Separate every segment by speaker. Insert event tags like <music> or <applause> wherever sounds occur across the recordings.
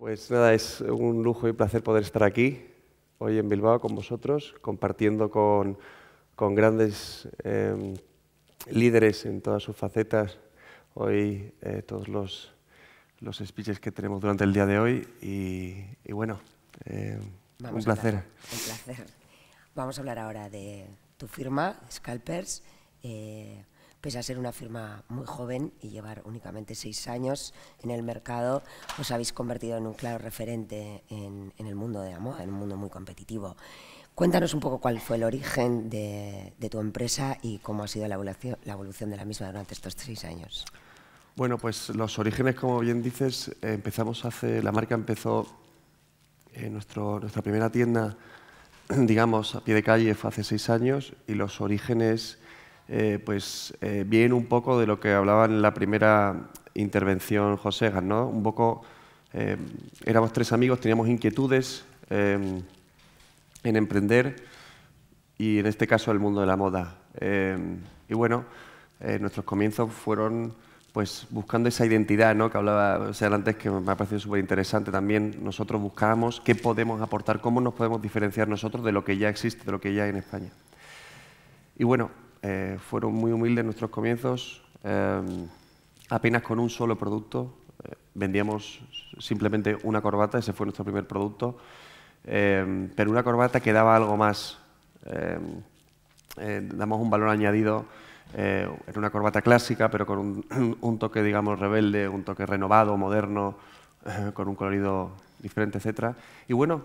Speaker 1: Pues nada, es un lujo y placer poder estar aquí hoy en Bilbao con vosotros, compartiendo con, grandes em, líderes en todas sus facetas. Hoy eh, todos los, los, speeches que tenemos durante el día de hoy y, bueno, em, un placer. un
Speaker 2: placer. Vamos a hablar ahora de tu firma, Scalpers. Eh, pese a ser una firma muy joven y llevar únicamente seis años en el mercado, os habéis convertido en un claro referente en, el mundo de la moda, en un mundo muy competitivo. Cuéntanos un poco cuál fue el origen de, tu empresa y cómo ha sido la evolución, de la misma durante estos seis años.
Speaker 1: Bueno, pues los orígenes, como bien dices, empezamos hace, la marca empezó en nuestro, nuestra primera tienda, digamos, a pie de calle fue hace seis años y los orígenes eh, pues eh, bien un poco de lo que hablaba en la primera intervención José ¿no? Un poco, eh, éramos tres amigos, teníamos inquietudes en emprender y en este caso el mundo de la moda. y bueno, nuestros comienzos fueron pues buscando esa identidad ¿no? que hablaba o sea, antes, que me ha parecido súper interesante también. Nosotros buscábamos qué podemos aportar, cómo nos podemos diferenciar nosotros de lo que ya existe, de lo que ya hay en España. Y bueno, eh, fueron muy humildes nuestros comienzos, em, apenas con un solo producto. Eh, vendíamos simplemente una corbata, ese fue nuestro primer producto, em, pero una corbata que daba algo más. Em, eh, damos un valor añadido en era una corbata clásica, pero con <clears throat> un, toque, digamos, rebelde, un toque renovado, moderno, <clears throat> con un colorido diferente, etc. Y bueno,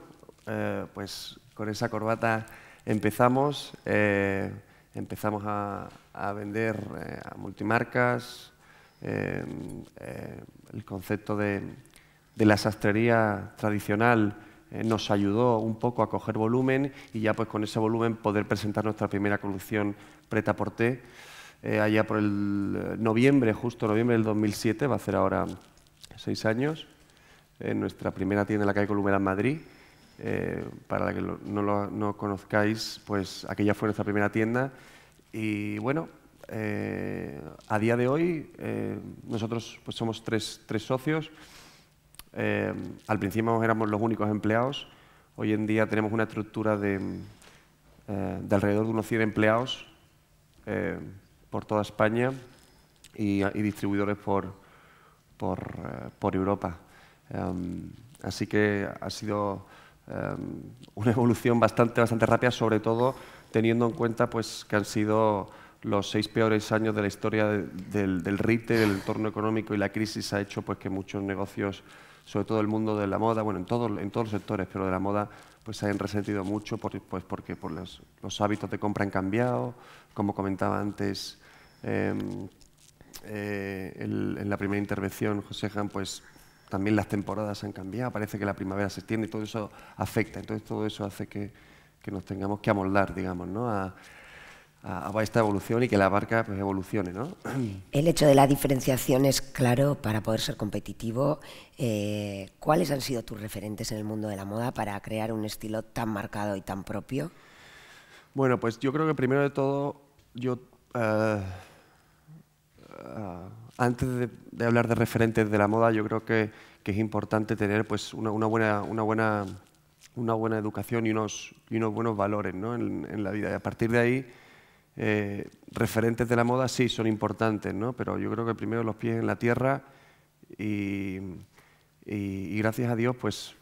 Speaker 1: pues con esa corbata empezamos empezamos a, vender eh, a multimarcas, eh, eh, el concepto de, la sastrería tradicional nos ayudó un poco a coger volumen y ya pues con ese volumen poder presentar nuestra primera colección preta por té. allá por el noviembre, justo noviembre del 2007, va a ser ahora seis años, en nuestra primera tienda en la calle Columela en Madrid, eh, para para que no, lo, conozcáis, pues aquella fue nuestra primera tienda. Y bueno, eh, a día de hoy eh, nosotros pues, somos tres, socios. al principio éramos los únicos empleados. Hoy en día tenemos una estructura de, de alrededor de unos 100 empleados por toda España y, distribuidores por, por, por Europa. así que ha sido Em, una evolución bastante, bastante rápida, sobre todo teniendo en cuenta pues, que han sido los seis peores años de la historia del, del retail, del entorno económico y la crisis ha hecho pues, que muchos negocios, sobre todo el mundo de la moda, bueno, en, en todos los sectores, pero de la moda, pues se han resentido mucho pues, porque por los, hábitos de compra han cambiado, como comentaba antes em, eh, en la primera intervención José Jan, pues también las temporadas han cambiado, parece que la primavera se extiende y todo eso afecta. Entonces todo eso hace que, nos tengamos que amoldar, digamos, ¿no? A, esta evolución y que la barca pues, evolucione. ¿no? <clears throat> El
Speaker 2: hecho de la diferenciación es claro para poder ser competitivo. Eh, ¿Cuáles han sido tus referentes en el mundo de la moda para crear un estilo tan marcado y tan propio?
Speaker 1: Bueno, pues yo creo que primero de todo yo... Eh, eh, antes de, hablar de referentes de la moda, yo creo que, es importante tener pues, una, buena, educación y unos, buenos valores en, la vida. Y a partir de ahí, eh, referentes de la moda sí son importantes, pero yo creo que primero los pies en la tierra y, gracias a Dios pues,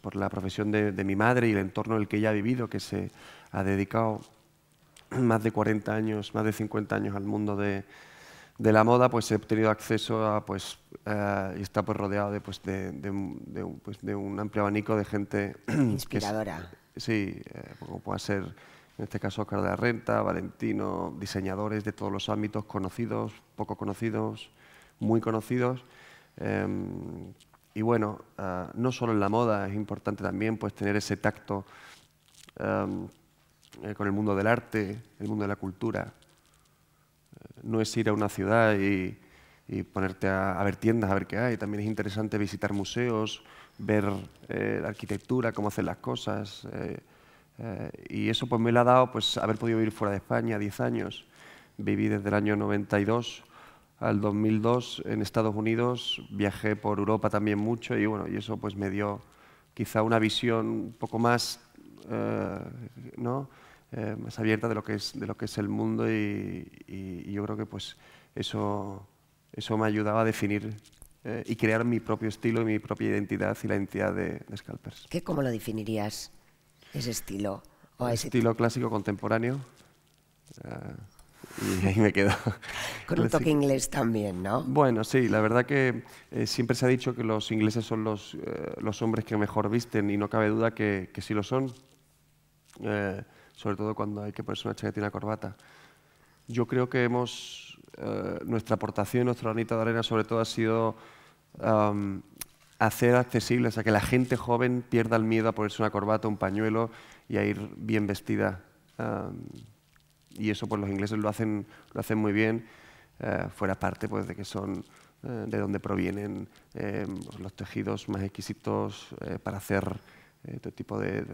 Speaker 1: por la profesión de, de, mi madre y el entorno en el que ella ha vivido, que se ha dedicado más de 40 años, más de 50 años al mundo de, de la moda, pues he tenido acceso a, pues, eh, y está pues rodeado de, pues, de, pues, un amplio abanico de gente... <clears throat> Inspiradora. sí, eh, como puede ser, en este caso, Oscar de la Renta, Valentino, diseñadores de todos los ámbitos, conocidos, poco conocidos, muy conocidos. Em, y bueno, eh, no solo en la moda, es importante también pues, tener ese tacto em, con el mundo del arte, el mundo de la cultura, no es ir a una ciudad y, ponerte a, ver tiendas, a ver qué hay. También es interesante visitar museos, ver eh, la arquitectura, cómo hacen las cosas. Eh, eh, y eso pues me lo ha dado pues, haber podido vivir fuera de España 10 años. Viví desde el año 92 al 2002 en Estados Unidos, viajé por Europa también mucho y, bueno, y eso pues me dio quizá una visión un poco más... ¿no? Eh, más abierta de lo que es, de lo que es el mundo y, yo creo que pues eso, eso me ayudaba a definir eh, y crear mi propio estilo y mi propia identidad y la identidad de, Scalpers.
Speaker 2: ¿Qué, ¿Cómo lo definirías
Speaker 1: ese estilo? estilo clásico contemporáneo. Ah, y ahí me quedo. <laughs> Con un toque inglés también, ¿no? Bueno, sí, la verdad que eh, siempre se ha dicho que los ingleses son los, hombres que mejor visten y no cabe duda que, que sí lo son sobre todo cuando hay que ponerse una chaqueta y una corbata. Yo creo que hemos, eh, nuestra aportación, nuestra granita de arena sobre todo ha sido hacer hacer o sea, que la gente joven pierda el miedo a ponerse una corbata, un pañuelo y a ir bien vestida. y eso pues los ingleses lo hacen, lo hacen muy bien, eh, fuera parte pues, de que son eh, de donde provienen los tejidos más exquisitos para hacer este tipo de,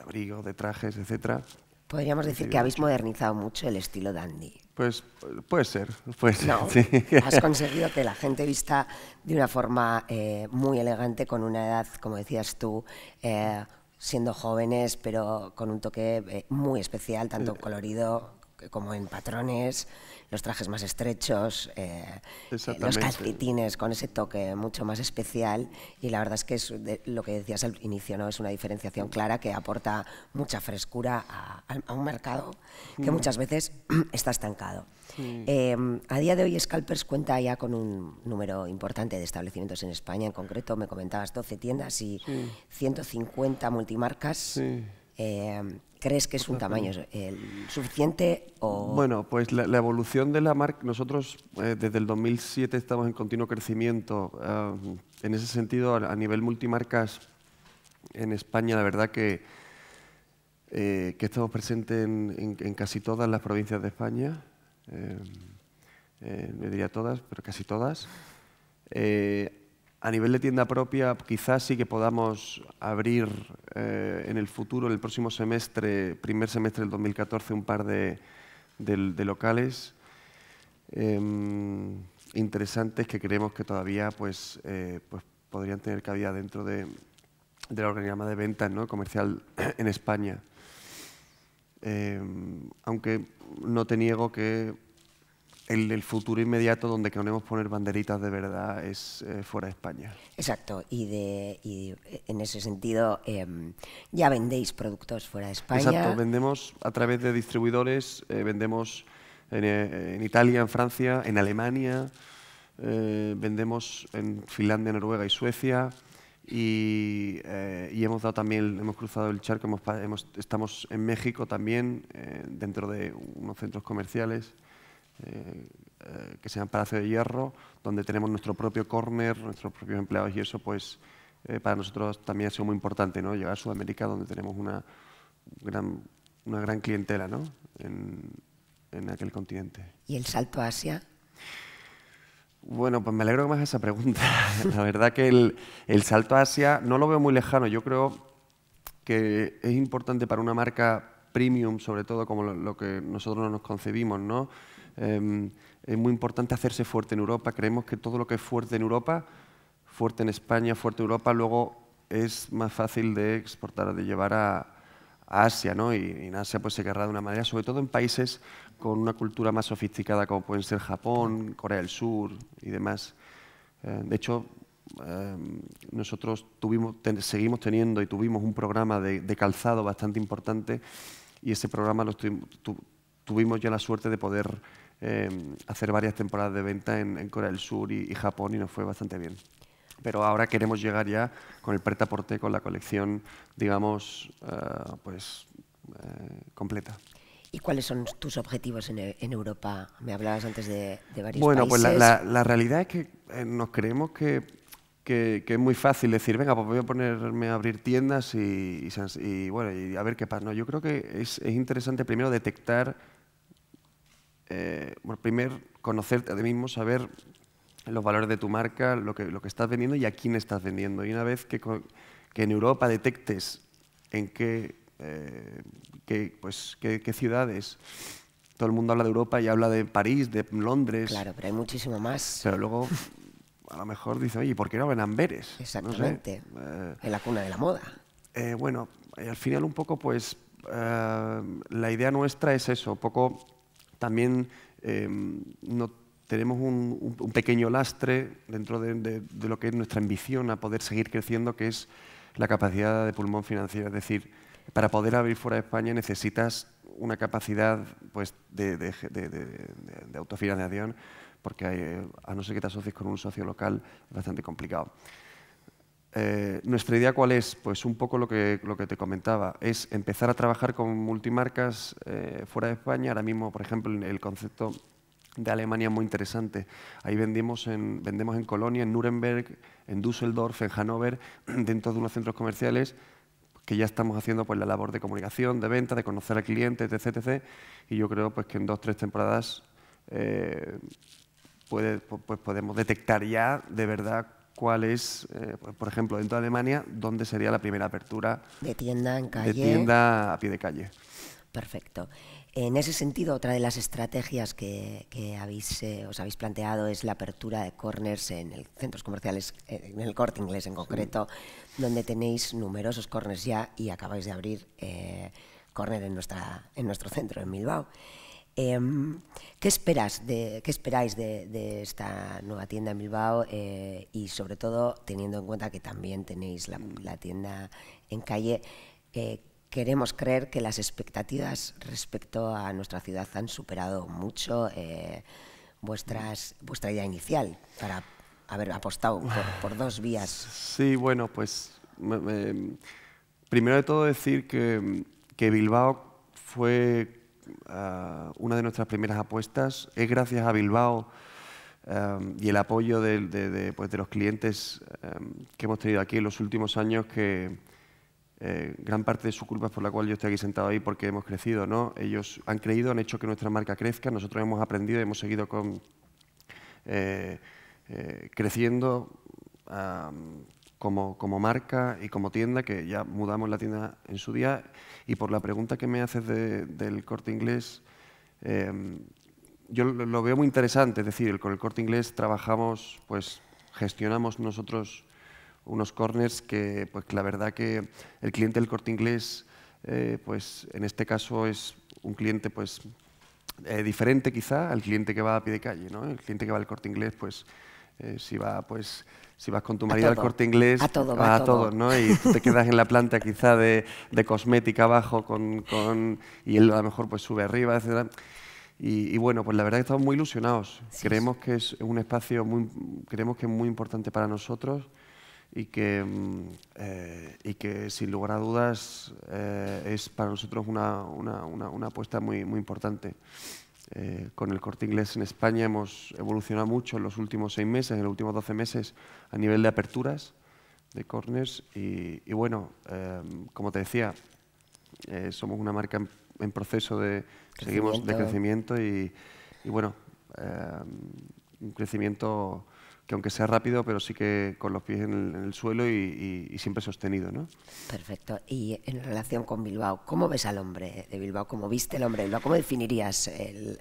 Speaker 1: abrigo, de, trajes, etcétera.
Speaker 2: Podríamos decir que habéis modernizado mucho el estilo dandy.
Speaker 1: Pues puede ser, puede ser. <laughs> Has conseguido
Speaker 2: que la gente vista de una forma eh, muy elegante, con una edad, como decías tú, eh, siendo jóvenes, pero con un toque eh, muy especial, tanto colorido como en patrones, los trajes más estrechos, eh, los calcetines con ese toque mucho más especial y la verdad es que es lo que decías al inicio, ¿no? es una diferenciación clara que aporta mucha frescura a, un mercado que mm. muchas veces <clears throat> está estancado. Eh, a día de hoy Scalpers cuenta ya con un número importante de establecimientos en España, en concreto me comentabas 12 tiendas y 150 multimarcas. Sí. Em, crees que es un tamaño suficiente
Speaker 1: o...? Bueno, pues la, evolución de la marca, nosotros eh, desde el 2007 estamos en continuo crecimiento. Ah, en ese sentido, a, nivel multimarcas, en España la verdad que, eh, que estamos presentes en, casi todas las provincias de España. Em, eh, me diría todas, pero casi todas. A nivel de tienda propia, quizás sí que podamos abrir eh, en el futuro, en el próximo semestre, primer semestre del 2014, un par de, locales em, interesantes que creemos que todavía pues, eh, pues podrían tener cabida dentro de, la organigrama de ventas comercial <clears throat> en España. Em, aunque no te niego que el, futuro inmediato donde queremos poner banderitas de verdad es eh, fuera de España.
Speaker 2: Exacto, y, en ese sentido em, ya vendéis productos fuera de España. Exacto,
Speaker 1: vendemos a través de distribuidores, eh, vendemos en, eh, en, Italia, en Francia, en Alemania, vendemos en Finlandia, Noruega y Suecia. Y, hemos dado también, hemos cruzado el charco, estamos en México también, dentro de unos centros comerciales que eh, eh, que sean Palacio de Hierro, donde tenemos nuestro propio corner, nuestros propios empleados y eso, pues eh, para nosotros también ha sido muy importante, ¿no? Llegar a Sudamérica, donde tenemos una gran, una gran clientela, ¿no? En, aquel continente.
Speaker 2: ¿Y el salto a Asia?
Speaker 1: Bueno, pues me alegro que me esa pregunta. <laughs> La verdad que el, salto a Asia no lo veo muy lejano. Yo creo que es importante para una marca premium, sobre todo como lo, lo que nosotros nos concebimos, ¿no? Em, es muy importante hacerse fuerte en Europa. Creemos que todo lo que es fuerte en Europa, fuerte en España, fuerte en Europa, luego es más fácil de exportar, de llevar a, Asia, ¿no? Y, en Asia pues se querrá de una manera, sobre todo en países con una cultura más sofisticada como pueden ser Japón, Corea del Sur y demás. Eh, de hecho, em, nosotros tuvimos, seguimos teniendo y tuvimos un programa de, calzado bastante importante y ese programa lo tuvimos ya la suerte de poder Em, hacer varias temporadas de venta en, Corea del Sur y, Japón y nos fue bastante bien. Pero ahora queremos llegar ya con el preta con la colección, digamos, eh, pues eh, completa.
Speaker 2: ¿Y cuáles son tus objetivos en, Europa? Me hablabas antes de, varios bueno, pues la,
Speaker 1: realidad es que eh, nos creemos que, que, es muy fácil decir, venga, pues voy a ponerme a abrir tiendas y, y bueno, y a ver qué pasa. No, yo creo que es, es interesante primero detectar eh, bueno, primero conocerte a ti mismo, saber los valores de tu marca, lo que, lo que estás vendiendo y a quién estás vendiendo. Y una vez que, que en Europa detectes en qué, eh, qué pues, qué, ciudades todo el mundo habla de Europa y habla de París, de Londres. Claro, pero hay muchísimo más. Pero luego, a lo mejor dice, oye, ¿por qué no en Amberes? Exactamente. Eh, en la cuna de la moda. Eh, bueno, al final un poco, pues, la idea nuestra es eso, un poco también em, tenemos un, pequeño lastre dentro de, lo que es nuestra ambición a poder seguir creciendo, que es la capacidad de pulmón financiero. Es decir, para poder abrir fuera de España necesitas una capacidad pues, de, autofinanciación, porque a no ser que te asocies con un socio local, es bastante complicado. Eh, nuestra idea cuál es? Pues un poco lo que, lo que te comentaba, es empezar a trabajar con multimarcas eh, fuera de España. Ahora mismo, por ejemplo, el concepto de Alemania es muy interesante. Ahí vendimos en, vendemos en Colonia, en Nuremberg, en Düsseldorf, en Hannover, <clears throat> dentro de unos centros comerciales que ya estamos haciendo pues, la labor de comunicación, de venta, de conocer al cliente, etc. y yo creo pues, que en dos o tres temporadas eh, pues, podemos detectar ya de verdad cuál es, eh, por ejemplo, dentro de Alemania, dónde sería la primera apertura
Speaker 2: de tienda en calle. De tienda a pie de calle. Perfecto. En ese sentido, otra de las estrategias que, habéis, eh, os habéis planteado es la apertura de corners en el, centros comerciales, eh, en el corte inglés en concreto, donde tenéis numerosos corners ya y acabáis de abrir eh, corner en, en nuestro centro en Bilbao. Em, ¿qué, esperas ¿Qué esperáis de, esta nueva tienda en Bilbao? Eh, y sobre todo, teniendo en cuenta que también tenéis la, tienda en calle, eh, queremos creer que las expectativas respecto a nuestra ciudad han superado mucho eh, vuestras, vuestra idea inicial para haber apostado por, dos vías.
Speaker 1: Sí, bueno, pues primero de todo decir que, que Bilbao fue Ah, una de nuestras primeras apuestas. Es gracias a Bilbao em, y el apoyo de, pues, los clientes em, que hemos tenido aquí en los últimos años que eh, gran parte de su culpa es por la cual yo estoy aquí sentado ahí porque hemos crecido. ¿no? Ellos han creído, han hecho que nuestra marca crezca, nosotros hemos aprendido y hemos seguido con, eh, eh, creciendo como, marca y como tienda, que ya mudamos la tienda en su día. Y por la pregunta que me haces del corte inglés, em, yo lo veo muy interesante. Es decir, con el corte inglés trabajamos, pues gestionamos nosotros unos corners que, pues la verdad que el cliente del corte inglés, eh, pues en este caso es un cliente, pues eh, diferente quizá al cliente que va a pie de calle, ¿no? El cliente que va al corte inglés, pues eh, si pues, si vas con tu marido al corte inglés, a todo, va a, ¿no? Y tú te quedas en la planta quizá de, de cosmética abajo con, con, y él a lo mejor pues sube arriba, etc. Y, bueno, pues la verdad que estamos muy ilusionados. creemos que es un espacio muy, creemos que es muy importante para nosotros y que, mm, eh, y que sin lugar a dudas eh, es para nosotros una, una, una, una apuesta muy, muy importante. Eh, con el corte inglés en España hemos evolucionado mucho en los últimos seis meses, en los últimos 12 meses, a nivel de aperturas de corners. Y, bueno, eh, como te decía, eh, somos una marca en, proceso de, seguimos de crecimiento y, y bueno, un crecimiento que aunque sea rápido, pero sí que con los pies en el, suelo y, siempre sostenido. ¿no?
Speaker 2: Perfecto. Y en relación con Bilbao, ¿cómo ves al hombre de Bilbao? ¿Cómo viste el hombre de Bilbao? ¿Cómo definirías el,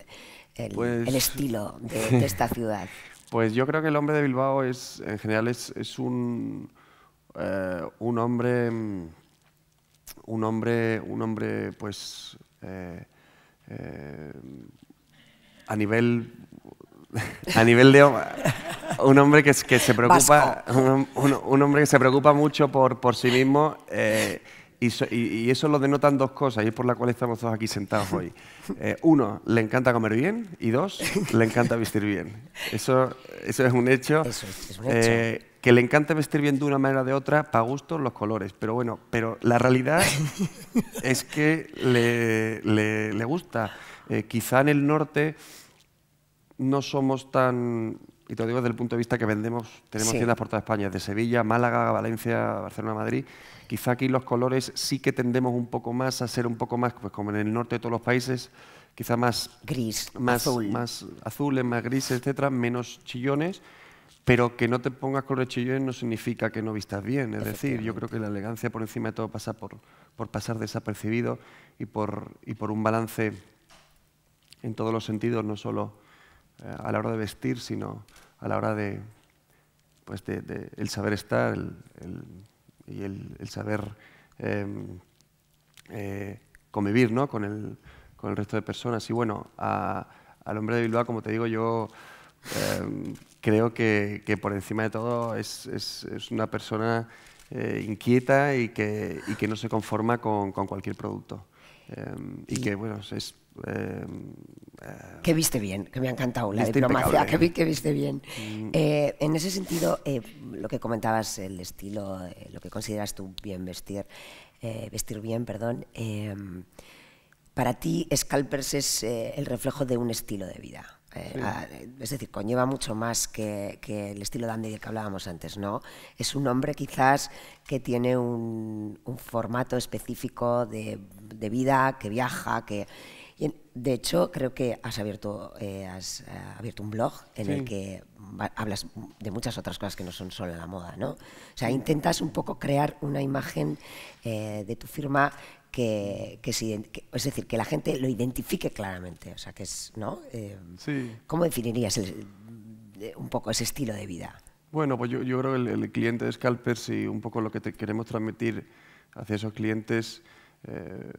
Speaker 2: pues estilo <laughs> de, esta ciudad?
Speaker 1: Pues yo creo que el hombre de Bilbao es, en general, es, un, eh, un hombre, mm, un hombre, un hombre, pues eh, eh, a nivel <laughs> a nivel de un hombre que, que se preocupa un, hombre que se preocupa mucho por, por sí mismo eh, y, eso lo denotan dos cosas y es por la cual estamos todos aquí sentados hoy <laughs> eh, uno le encanta comer bien y dos le encanta vestir bien eso eso es un hecho, eh, que le encanta vestir bien de una manera o de otra, para gusto los colores. Pero bueno, pero la realidad <laughs> es que le, le, le gusta. quizá en el norte no somos tan, y te lo digo desde el punto de vista que vendemos, tenemos tiendas por toda España, de Sevilla, Málaga, Valencia, Barcelona, Madrid. Quizá aquí los colores sí que tendemos un poco más a ser un poco más, pues como en el norte de todos los países, quizá más gris, más más azules, más grises, etcétera, menos chillones. Pero que no te pongas colores chillones no significa que no vistas bien. Es decir, yo creo que la elegancia por encima de todo pasa por, por pasar desapercibido y por, y por un balance en todos los sentidos, no solo eh, a la hora de vestir, sino a la hora de, pues de, el saber estar y el, saber em, eh, convivir ¿no? con, el, con el resto de personas. Y bueno, al hombre de Bilbao, como te digo, yo em, creo que, que, por encima de todo es, es, es una persona eh, inquieta y que, y que no se conforma con, con cualquier producto. Em, y que, bueno, es eh, que viste bien, que me ha encantado la diplomacia, <laughs> que,
Speaker 2: que, viste bien. Mm. Eh, en ese sentido, eh, lo que comentabas, el estilo, lo que consideras tú bien vestir, vestir bien, perdón, para ti Scalpers es el reflejo de un estilo de vida. Ah, es decir, conlleva mucho más que, el estilo de Andy que hablábamos antes, ¿no? Es un hombre quizás que tiene un, formato específico de, de vida, que viaja, que de hecho, creo que has abierto, eh, has, eh, abierto un blog en el que hablas de muchas otras cosas que no son solo la moda, ¿no? O sea, intentas un poco crear una imagen eh, de tu firma que, es decir, que la gente lo identifique claramente, o sea, que es, ¿no? ¿Cómo definirías un poco ese estilo de vida?
Speaker 1: Bueno, pues yo, creo que el, cliente de Scalpers y un poco lo que te queremos transmitir hacia esos clientes eh,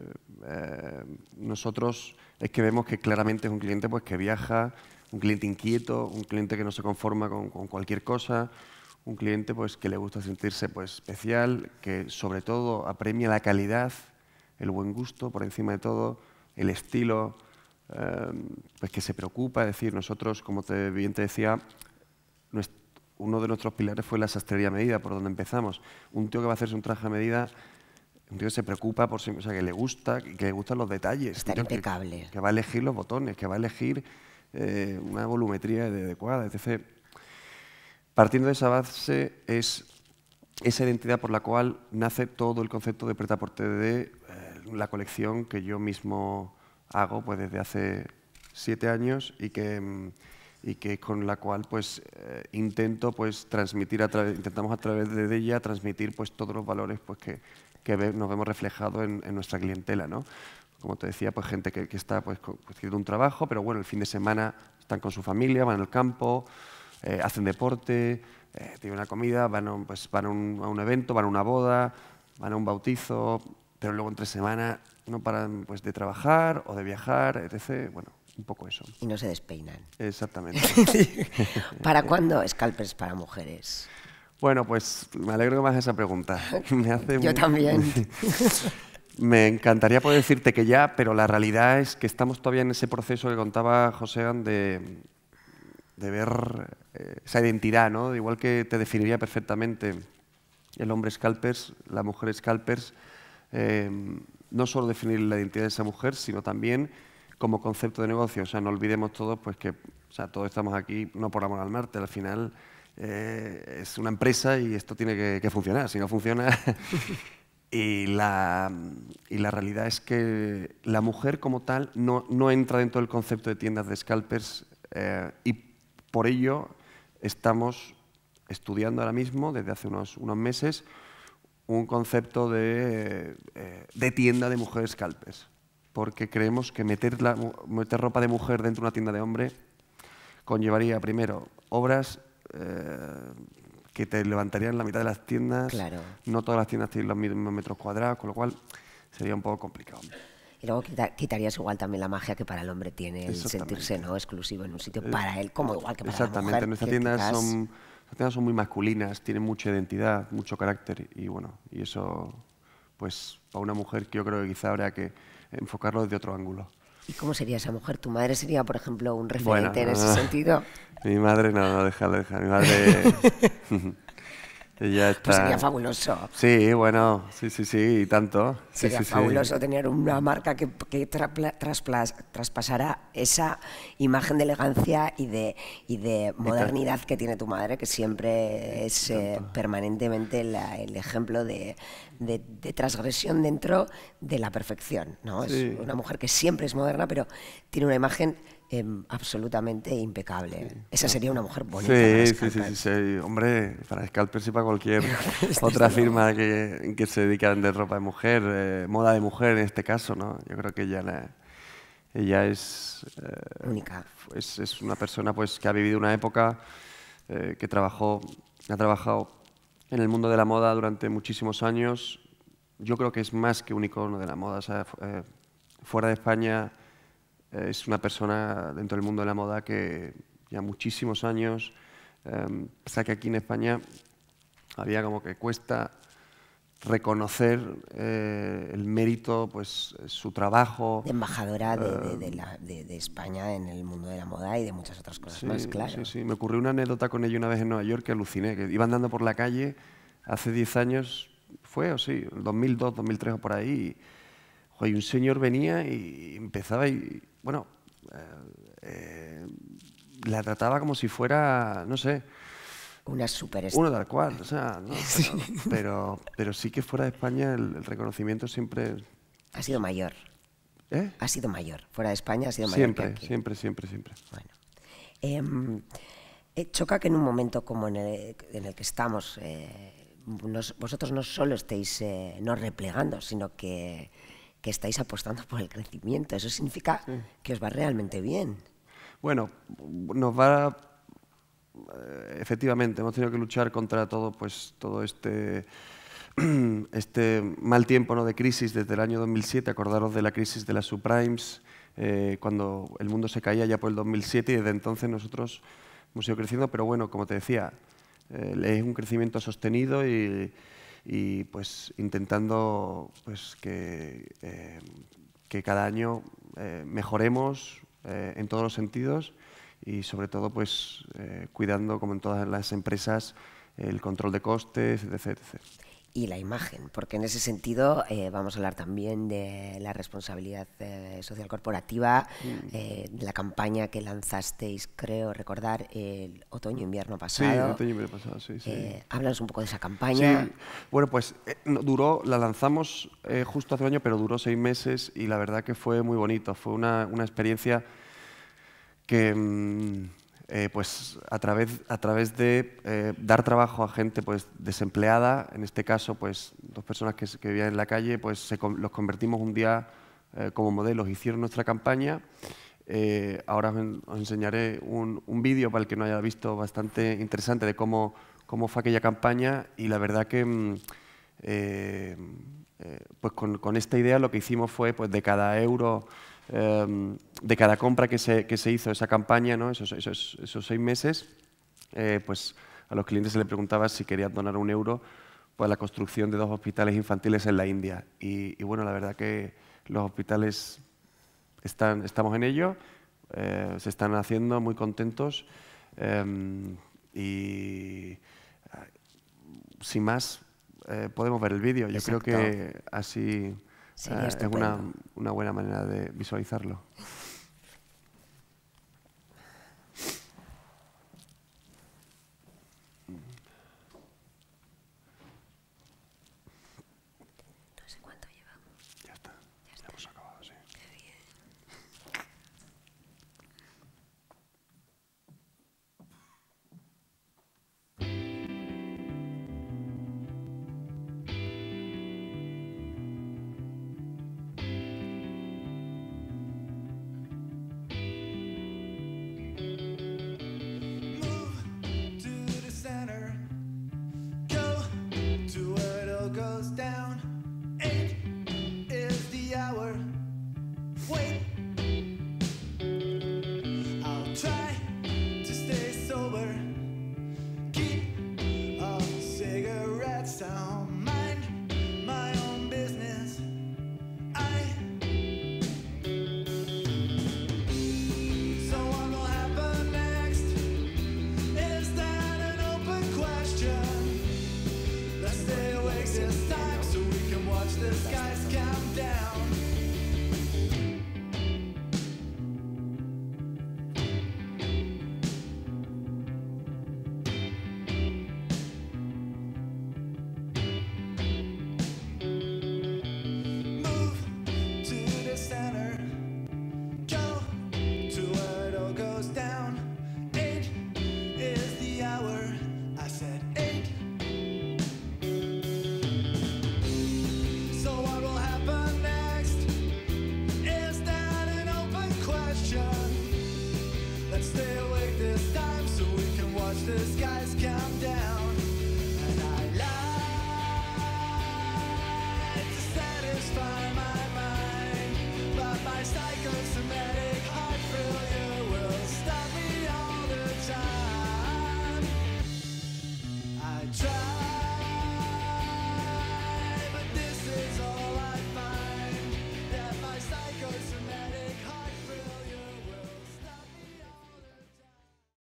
Speaker 1: eh, nosotros es que vemos que claramente es un cliente pues, que viaja, un cliente inquieto, un cliente que no se conforma con, cualquier cosa, un cliente pues, que le gusta sentirse pues, especial, que sobre todo apremia la calidad, el buen gusto por encima de todo, el estilo, eh, pues, que se preocupa. Es decir, nosotros, como te, bien te decía, uno de nuestros pilares fue la sastrería medida, por donde empezamos. Un tío que va a hacerse un traje a medida un tío que se preocupa por o sea, que le gusta, que le gustan los detalles. Está Que, va a elegir los botones, que va a elegir eh, una volumetría adecuada, etc. Partiendo de esa base es esa identidad por la cual nace todo el concepto de preta porte de eh, la colección que yo mismo hago pues, desde hace siete años y que, mm, y que con la cual pues, eh, intento pues, transmitir, a intentamos a través de ella transmitir pues, todos los valores pues, que, que nos vemos reflejado en, nuestra clientela. ¿no? Como te decía, pues gente que, está pues, un trabajo, pero bueno, el fin de semana están con su familia, van al campo, eh, hacen deporte, eh, tienen una comida, van, a, pues, un, evento, van a una boda, van a un bautizo, pero luego entre semana no paran pues, de trabajar o de viajar, etc. Bueno, un poco eso. Y no se despeinan. Exactamente. <laughs> <laughs> ¿Para cuándo Scalpers para mujeres? Bueno, pues me alegro más de esa pregunta. <laughs> Me hace Yo también. <laughs> me encantaría poder decirte que ya, pero la realidad es que estamos todavía en ese proceso que contaba José de, de ver eh, esa identidad, ¿no? Igual que te definiría perfectamente el hombre scalpers, la mujer scalpers, em, no solo definir la identidad de esa mujer, sino también como concepto de negocio. O sea, no olvidemos todos pues, que sea, todos estamos aquí no por amor al Marte, al final eh, es una empresa y esto tiene que, funcionar. Si no funciona... <laughs> <laughs> y, la, la, realidad es que la mujer como tal no, no entra dentro del concepto de tiendas de scalpers eh, y por ello estamos estudiando ahora mismo, desde hace unos, unos meses, un concepto de, eh, de tienda de mujeres scalpers. Porque creemos que meter, la, meter ropa de mujer dentro de una tienda de hombre conllevaría primero obras eh, que te levantarían la mitad de las tiendas. No todas las tiendas tienen los mismos metros cuadrados, con lo cual sería un poco complicado.
Speaker 2: Y luego quitarías igual también la magia que para el hombre tiene el sentirse no exclusivo en un sitio eh, para él, como igual que para la mujer. Exactamente, nuestras
Speaker 1: tiendas son, muy masculinas, tienen mucha identidad, mucho carácter y bueno, y eso, pues para una mujer que yo creo que quizá habría que enfocarlo desde otro ángulo.
Speaker 2: ¿Y cómo sería esa mujer? ¿Tu madre sería, por ejemplo, un referente en ese sentido?
Speaker 1: <laughs> Mi madre no, no, déjalo, deja. Mi madre. <laughs> <laughs> Pues sería fabuloso. Sí, bueno, sí, sí, sí, y tanto. sería fabuloso
Speaker 2: tener una marca que, que traspasara esa imagen de elegancia y de, y de modernidad que tiene tu madre, que siempre es eh, permanentemente el ejemplo de, de, transgresión dentro de la perfección. ¿no? Es una mujer que siempre es moderna, pero tiene una imagen Em, absolutamente impecable. Esa sería una mujer bonita. Sí, sí,
Speaker 1: sí, Hombre, para Scalper y para cualquier <laughs> otra firma que, que, se dedican de ropa de mujer, eh, moda de mujer en este caso, ¿no? Yo creo que ella, ella es... Eh, Única. Es, es, una persona pues, que ha vivido una época eh, que trabajó, ha trabajado en el mundo de la moda durante muchísimos años. Yo creo que es más que un icono de la moda. fuera de España es una persona dentro del mundo de la moda que ya muchísimos años, eh, em, sea, que aquí en España había como que cuesta reconocer eh, el mérito, pues eh, su trabajo. De embajadora em.
Speaker 2: de, España en el mundo de la moda y de muchas otras cosas más, claro.
Speaker 1: Sí, sí, me ocurrió una anécdota con ella una vez en Nueva York que aluciné, que iba andando por la calle hace 10 años, fue o sí, 2002, 2003 o por ahí, y, y un señor venía y empezaba y bueno, eh, eh, la trataba como si fuera, no sé. Una superestrella. Uno tal cual, o sea, <laughs> pero, pero, sí que fuera de España el, reconocimiento siempre... Ha sido mayor. ¿Eh? Ha sido mayor.
Speaker 2: Fuera de España ha sido mayor. Siempre,
Speaker 1: siempre, siempre, siempre. Bueno. Em, eh,
Speaker 2: choca que en un momento como en el, en el que estamos, vosotros no solo estéis no replegando, sino que que estáis apostando por el crecimiento. Eso significa que
Speaker 1: os va realmente bien. Bueno, nos va eh, efectivamente hemos tenido que luchar contra todo pues todo este <clears throat> este mal tiempo ¿no? de crisis desde el año 2007, acordaros de la crisis de las subprimes, eh, cuando el mundo se caía ya por el 2007 y desde entonces nosotros hemos ido creciendo, pero bueno, como te decía, eh, es un crecimiento sostenido y, y pues intentando pues, eh, que, cada año eh, mejoremos eh, en todos los sentidos y sobre todo pues cuidando como en todas las empresas el control de costes, etc
Speaker 2: y la imagen, porque en ese sentido eh, vamos a hablar también de la responsabilidad eh, social corporativa, mm. eh, de la campaña que lanzasteis, creo recordar, el
Speaker 1: otoño-invierno
Speaker 2: pasado. Sí, otoño-invierno
Speaker 1: pasado, sí. sí.
Speaker 2: háblanos un poco de esa campaña.
Speaker 1: Bueno, pues duró, la lanzamos justo hace un año, pero duró seis meses y la verdad que fue muy bonito, fue una, experiencia que... Mm, eh, pues a través, de eh, dar trabajo a gente pues, desempleada, en este caso pues, dos personas que, vivían en la calle, pues los convertimos un día eh, como modelos, hicieron nuestra campaña. ahora os, enseñaré un, un vídeo para el que no haya visto bastante interesante de cómo, fue aquella campaña y la verdad que mm, pues, con, con, esta idea lo que hicimos fue pues, de cada euro Em, de cada compra que se, hizo esa campaña, esos, seis meses, eh, pues a los clientes se le preguntaba si querían donar un euro para la construcción de dos hospitales infantiles en la India. Y, bueno, la verdad que los hospitales están, estamos en ello, eh, se están haciendo muy contentos em, y ah, sin más eh, podemos ver el vídeo. Yo creo que así... Esta es eh, una, una buena manera de visualizarlo.
Speaker 3: wait.